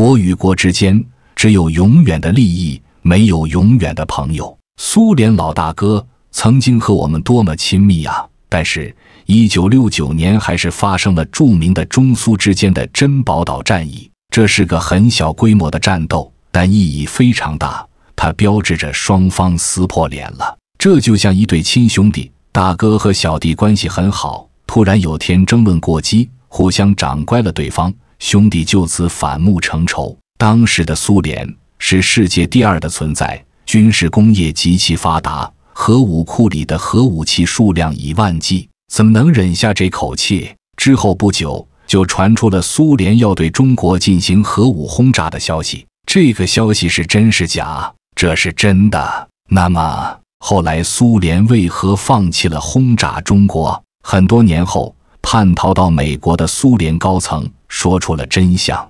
国与国之间只有永远的利益，没有永远的朋友。苏联老大哥曾经和我们多么亲密啊！但是，一九六九年还是发生了著名的中苏之间的珍宝岛战役。这是个很小规模的战斗，但意义非常大。它标志着双方撕破脸了。这就像一对亲兄弟，大哥和小弟关系很好，突然有天争论过激，互相掌掴了对方。兄弟就此反目成仇。当时的苏联是世界第二的存在，军事工业极其发达，核武库里的核武器数量以万计，怎么能忍下这口气？之后不久，就传出了苏联要对中国进行核武轰炸的消息。这个消息是真是假？这是真的。那么，后来苏联为何放弃了轰炸中国？很多年后，叛逃到美国的苏联高层。说出了真相。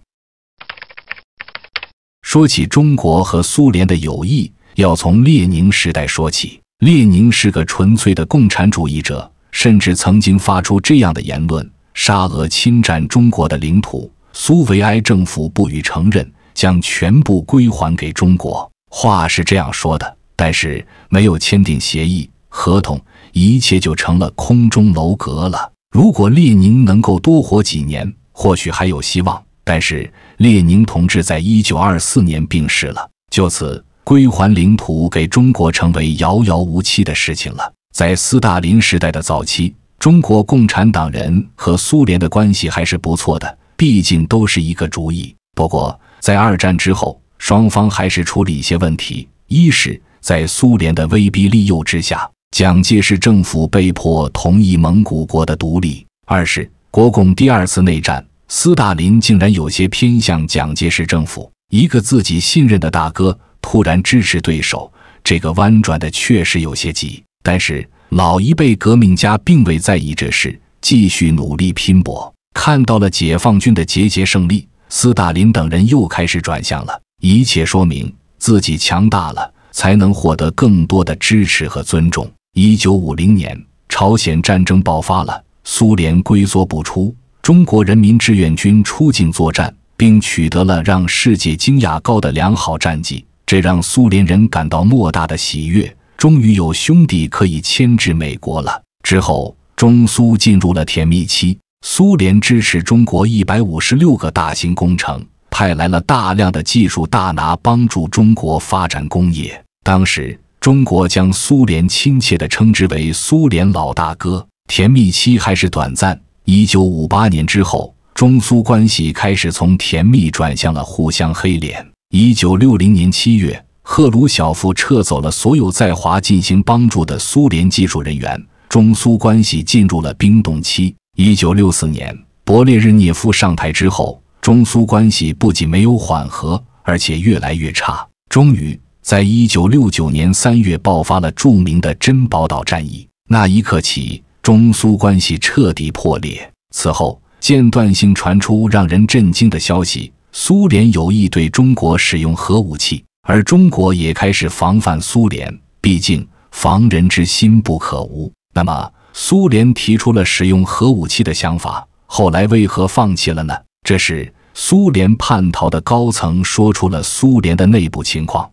说起中国和苏联的友谊，要从列宁时代说起。列宁是个纯粹的共产主义者，甚至曾经发出这样的言论：沙俄侵占中国的领土，苏维埃政府不予承认，将全部归还给中国。话是这样说的，但是没有签订协议合同，一切就成了空中楼阁了。如果列宁能够多活几年，或许还有希望，但是列宁同志在一九二四年病逝了，就此归还领土给中国成为遥遥无期的事情了。在斯大林时代的早期，中国共产党人和苏联的关系还是不错的，毕竟都是一个主意。不过在二战之后，双方还是出了一些问题：一是，在苏联的威逼利诱之下，蒋介石政府被迫同意蒙古国的独立；二是国共第二次内战。斯大林竟然有些偏向蒋介石政府，一个自己信任的大哥突然支持对手，这个弯转的确实有些急。但是老一辈革命家并未在意这事，继续努力拼搏。看到了解放军的节节胜利，斯大林等人又开始转向了。一切说明自己强大了，才能获得更多的支持和尊重。一九五零年，朝鲜战争爆发了，苏联龟缩不出。中国人民志愿军出境作战，并取得了让世界惊讶高的良好战绩，这让苏联人感到莫大的喜悦。终于有兄弟可以牵制美国了。之后，中苏进入了甜蜜期，苏联支持中国一百五十六个大型工程，派来了大量的技术大拿，帮助中国发展工业。当时，中国将苏联亲切的称之为“苏联老大哥”。甜蜜期还是短暂。一九五八年之后，中苏关系开始从甜蜜转向了互相黑脸。一九六零年七月，赫鲁晓夫撤走了所有在华进行帮助的苏联技术人员，中苏关系进入了冰冻期。一九六四年，勃列日涅夫上台之后，中苏关系不仅没有缓和，而且越来越差。终于，在一九六九年三月爆发了著名的珍宝岛战役。那一刻起。中苏关系彻底破裂。此后，间断性传出让人震惊的消息：苏联有意对中国使用核武器，而中国也开始防范苏联。毕竟，防人之心不可无。那么，苏联提出了使用核武器的想法，后来为何放弃了呢？这是苏联叛逃的高层说出了苏联的内部情况。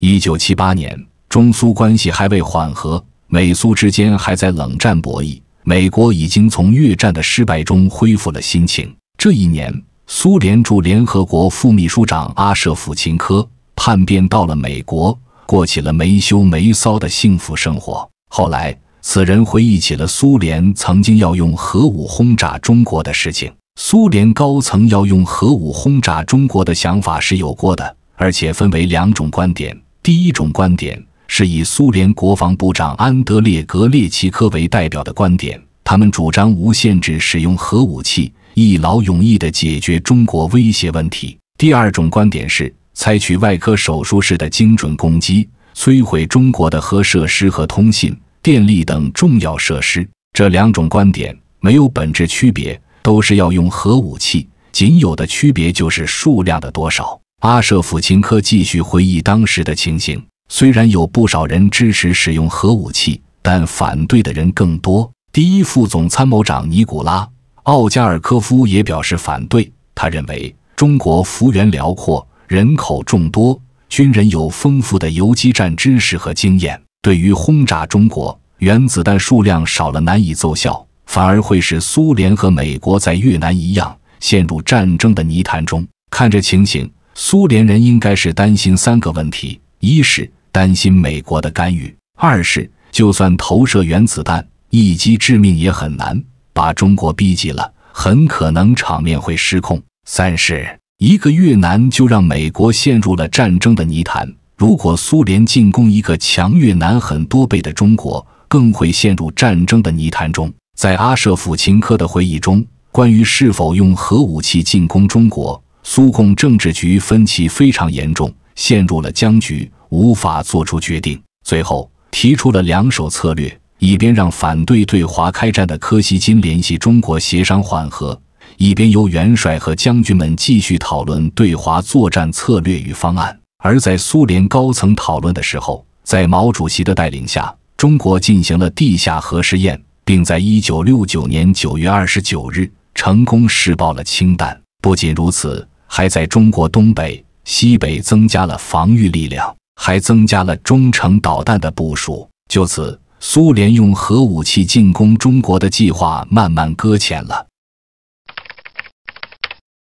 一九七八年，中苏关系还未缓和。美苏之间还在冷战博弈，美国已经从越战的失败中恢复了心情。这一年，苏联驻联合国副秘书长阿舍甫琴科叛变到了美国，过起了没羞没臊的幸福生活。后来，此人回忆起了苏联曾经要用核武轰炸中国的事情。苏联高层要用核武轰炸中国的想法是有过的，而且分为两种观点。第一种观点。是以苏联国防部长安德烈·格列奇科为代表的观点，他们主张无限制使用核武器，一劳永逸地解决中国威胁问题。第二种观点是采取外科手术式的精准攻击，摧毁中国的核设施和通信、电力等重要设施。这两种观点没有本质区别，都是要用核武器，仅有的区别就是数量的多少。阿舍甫琴科继续回忆当时的情形。虽然有不少人支持使用核武器，但反对的人更多。第一副总参谋长尼古拉·奥加尔科夫也表示反对。他认为，中国幅员辽阔，人口众多，军人有丰富的游击战知识和经验。对于轰炸中国，原子弹数量少了难以奏效，反而会使苏联和美国在越南一样陷入战争的泥潭中。看这情形，苏联人应该是担心三个问题：一是担心美国的干预；二是，就算投射原子弹，一击致命也很难，把中国逼急了，很可能场面会失控；三是，一个越南就让美国陷入了战争的泥潭，如果苏联进攻一个强越南很多倍的中国，更会陷入战争的泥潭中。在阿舍甫琴科的回忆中，关于是否用核武器进攻中国，苏共政治局分歧非常严重，陷入了僵局。无法做出决定，最后提出了两手策略：一边让反对对华开战的柯西金联系中国协商缓和，一边由元帅和将军们继续讨论对华作战策略与方案。而在苏联高层讨论的时候，在毛主席的带领下，中国进行了地下核试验，并在1969年9月29日成功试爆了氢弹。不仅如此，还在中国东北、西北增加了防御力量。还增加了中程导弹的部署，就此，苏联用核武器进攻中国的计划慢慢搁浅了。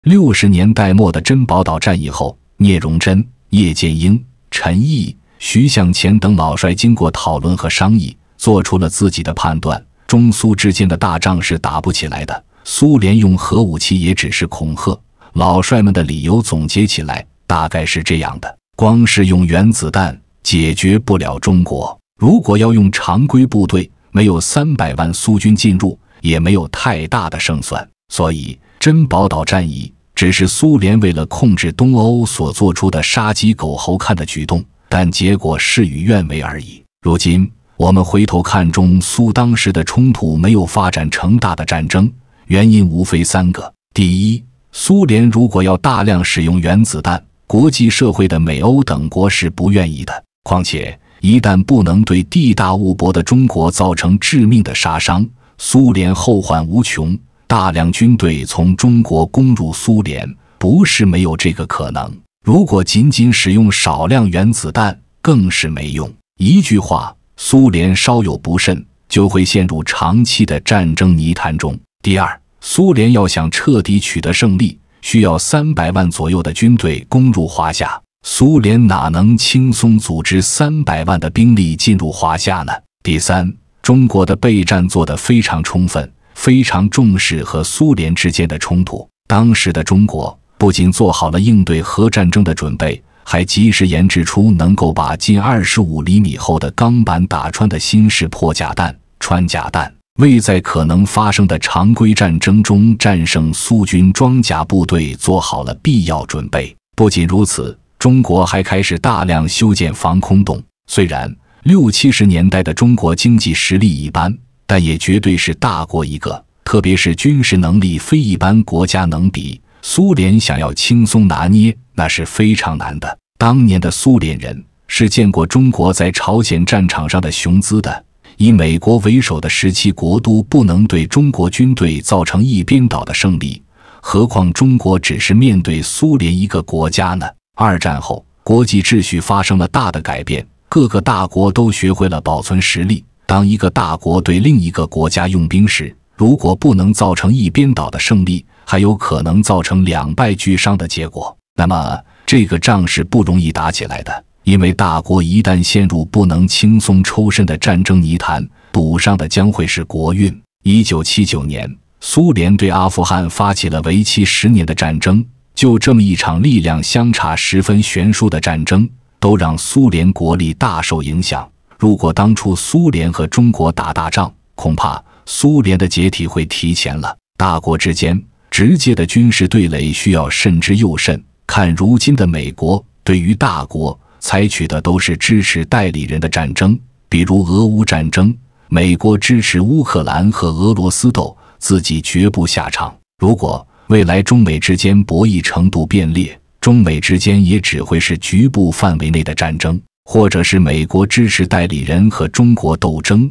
六十年代末的珍宝岛战役后，聂荣臻、叶剑英、陈毅、徐向前等老帅经过讨论和商议，做出了自己的判断：中苏之间的大仗是打不起来的，苏联用核武器也只是恐吓。老帅们的理由总结起来大概是这样的。光是用原子弹解决不了中国。如果要用常规部队，没有三百万苏军进入，也没有太大的胜算。所以，珍宝岛战役只是苏联为了控制东欧所做出的杀鸡狗猴看的举动，但结果事与愿违而已。如今我们回头看中苏当时的冲突，没有发展成大的战争，原因无非三个：第一，苏联如果要大量使用原子弹。国际社会的美欧等国是不愿意的，况且一旦不能对地大物博的中国造成致命的杀伤，苏联后患无穷。大量军队从中国攻入苏联，不是没有这个可能。如果仅仅使用少量原子弹，更是没用。一句话，苏联稍有不慎，就会陷入长期的战争泥潭中。第二，苏联要想彻底取得胜利。需要三百万左右的军队攻入华夏，苏联哪能轻松组织三百万的兵力进入华夏呢？第三，中国的备战做得非常充分，非常重视和苏联之间的冲突。当时的中国不仅做好了应对核战争的准备，还及时研制出能够把近二十五厘米厚的钢板打穿的新式破甲弹、穿甲弹。为在可能发生的常规战争中战胜苏军装甲部队做好了必要准备。不仅如此，中国还开始大量修建防空洞。虽然六七十年代的中国经济实力一般，但也绝对是大国一个，特别是军事能力非一般国家能比。苏联想要轻松拿捏，那是非常难的。当年的苏联人是见过中国在朝鲜战场上的雄姿的。以美国为首的时期国都不能对中国军队造成一边倒的胜利，何况中国只是面对苏联一个国家呢？二战后，国际秩序发生了大的改变，各个大国都学会了保存实力。当一个大国对另一个国家用兵时，如果不能造成一边倒的胜利，还有可能造成两败俱伤的结果，那么这个仗是不容易打起来的。因为大国一旦陷入不能轻松抽身的战争泥潭，赌上的将会是国运。一九七九年，苏联对阿富汗发起了为期十年的战争，就这么一场力量相差十分悬殊的战争，都让苏联国力大受影响。如果当初苏联和中国打大仗，恐怕苏联的解体会提前了。大国之间直接的军事对垒需要慎之又慎。看如今的美国，对于大国。采取的都是支持代理人的战争，比如俄乌战争，美国支持乌克兰和俄罗斯斗，自己绝不下场。如果未来中美之间博弈程度变劣，中美之间也只会是局部范围内的战争，或者是美国支持代理人和中国斗争，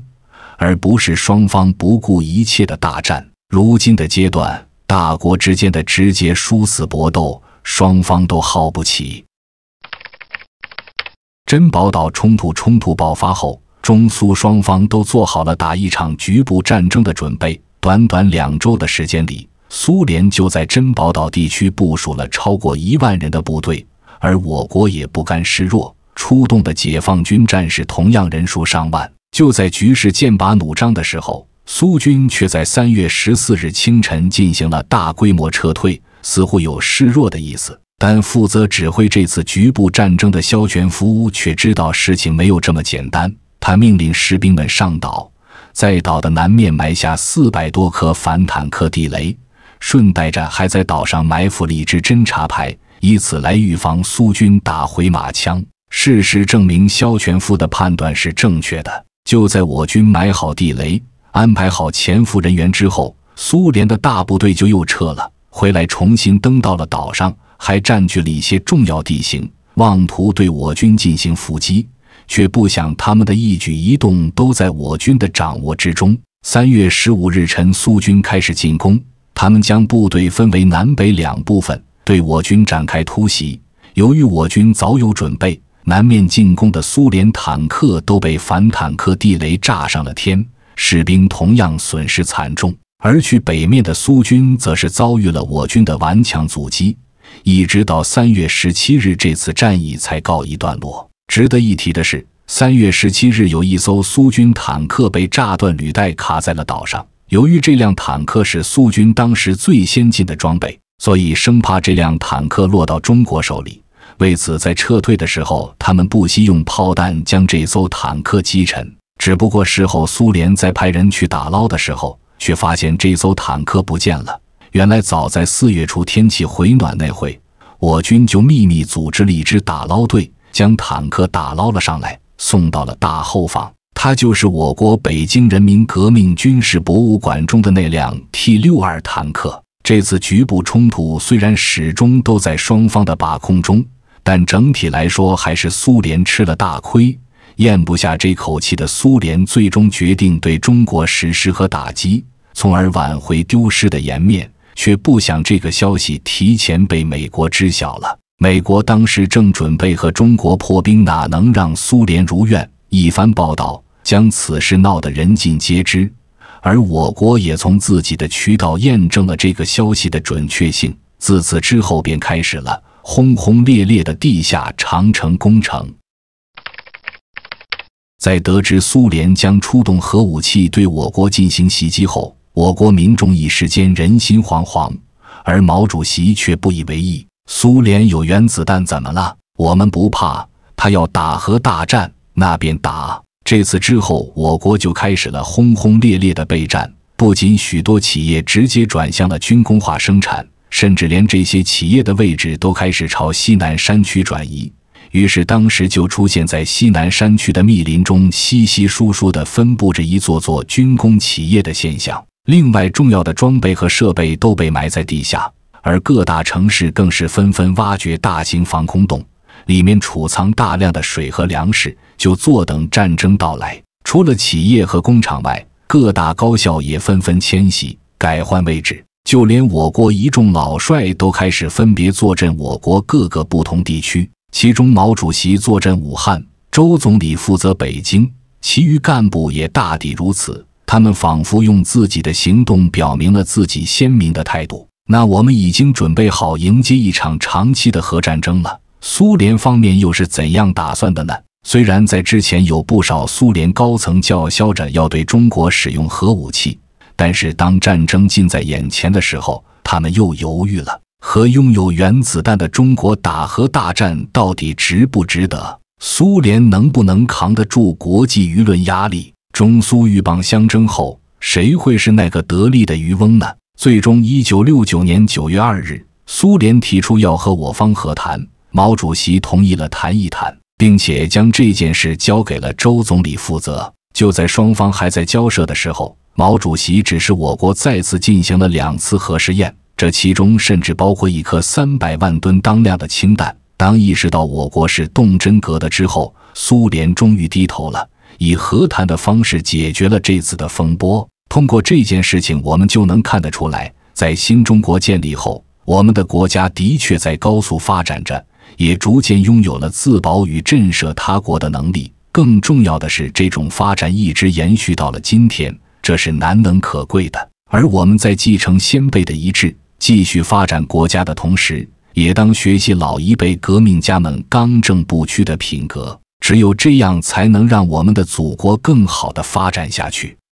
而不是双方不顾一切的大战。如今的阶段，大国之间的直接殊死搏斗，双方都耗不起。珍宝岛冲突冲突爆发后，中苏双方都做好了打一场局部战争的准备。短短两周的时间里，苏联就在珍宝岛地区部署了超过一万人的部队，而我国也不甘示弱，出动的解放军战士同样人数上万。就在局势剑拔弩张的时候，苏军却在三月十四日清晨进行了大规模撤退，似乎有示弱的意思。但负责指挥这次局部战争的肖全福却知道事情没有这么简单。他命令士兵们上岛，在岛的南面埋下四百多颗反坦克地雷，顺带着还在岛上埋伏了一支侦察排，以此来预防苏军打回马枪。事实证明，肖全福的判断是正确的。就在我军埋好地雷、安排好潜伏人员之后，苏联的大部队就又撤了回来，重新登到了岛上。还占据了一些重要地形，妄图对我军进行伏击，却不想他们的一举一动都在我军的掌握之中。三月十五日晨，苏军开始进攻，他们将部队分为南北两部分，对我军展开突袭。由于我军早有准备，南面进攻的苏联坦克都被反坦克地雷炸上了天，士兵同样损失惨重。而去北面的苏军则是遭遇了我军的顽强阻击。一直到三月十七日，这次战役才告一段落。值得一提的是，三月十七日有一艘苏军坦克被炸断履带卡在了岛上。由于这辆坦克是苏军当时最先进的装备，所以生怕这辆坦克落到中国手里，为此在撤退的时候，他们不惜用炮弹将这艘坦克击沉。只不过事后，苏联在派人去打捞的时候，却发现这艘坦克不见了。原来，早在四月初天气回暖那会，我军就秘密组织了一支打捞队，将坦克打捞了上来，送到了大后方。它就是我国北京人民革命军事博物馆中的那辆 T 六二坦克。这次局部冲突虽然始终都在双方的把控中，但整体来说还是苏联吃了大亏。咽不下这口气的苏联，最终决定对中国实施核打击，从而挽回丢失的颜面。却不想这个消息提前被美国知晓了。美国当时正准备和中国破冰，哪能让苏联如愿？一番报道将此事闹得人尽皆知，而我国也从自己的渠道验证了这个消息的准确性。自此之后，便开始了轰轰烈烈的地下长城工程。在得知苏联将出动核武器对我国进行袭击后，我国民众一时间人心惶惶，而毛主席却不以为意：“苏联有原子弹怎么了？我们不怕。他要打核大战，那便打。”这次之后，我国就开始了轰轰烈烈的备战。不仅许多企业直接转向了军工化生产，甚至连这些企业的位置都开始朝西南山区转移。于是，当时就出现在西南山区的密林中，稀稀疏疏地分布着一座座军工企业的现象。另外，重要的装备和设备都被埋在地下，而各大城市更是纷纷挖掘大型防空洞，里面储藏大量的水和粮食，就坐等战争到来。除了企业和工厂外，各大高校也纷纷迁徙，改换位置。就连我国一众老帅都开始分别坐镇我国各个不同地区，其中毛主席坐镇武汉，周总理负责北京，其余干部也大抵如此。他们仿佛用自己的行动表明了自己鲜明的态度。那我们已经准备好迎接一场长期的核战争了。苏联方面又是怎样打算的呢？虽然在之前有不少苏联高层叫嚣着要对中国使用核武器，但是当战争近在眼前的时候，他们又犹豫了：和拥有原子弹的中国打核大战，到底值不值得？苏联能不能扛得住国际舆论压力？中苏鹬蚌相争后，谁会是那个得力的渔翁呢？最终，一九六九年九月二日，苏联提出要和我方和谈，毛主席同意了谈一谈，并且将这件事交给了周总理负责。就在双方还在交涉的时候，毛主席指示我国再次进行了两次核试验，这其中甚至包括一颗三百万吨当量的氢弹。当意识到我国是动真格的之后，苏联终于低头了。以和谈的方式解决了这次的风波。通过这件事情，我们就能看得出来，在新中国建立后，我们的国家的确在高速发展着，也逐渐拥有了自保与震慑他国的能力。更重要的是，这种发展一直延续到了今天，这是难能可贵的。而我们在继承先辈的遗志，继续发展国家的同时，也当学习老一辈革命家们刚正不屈的品格。只有这样，才能让我们的祖国更好的发展下去。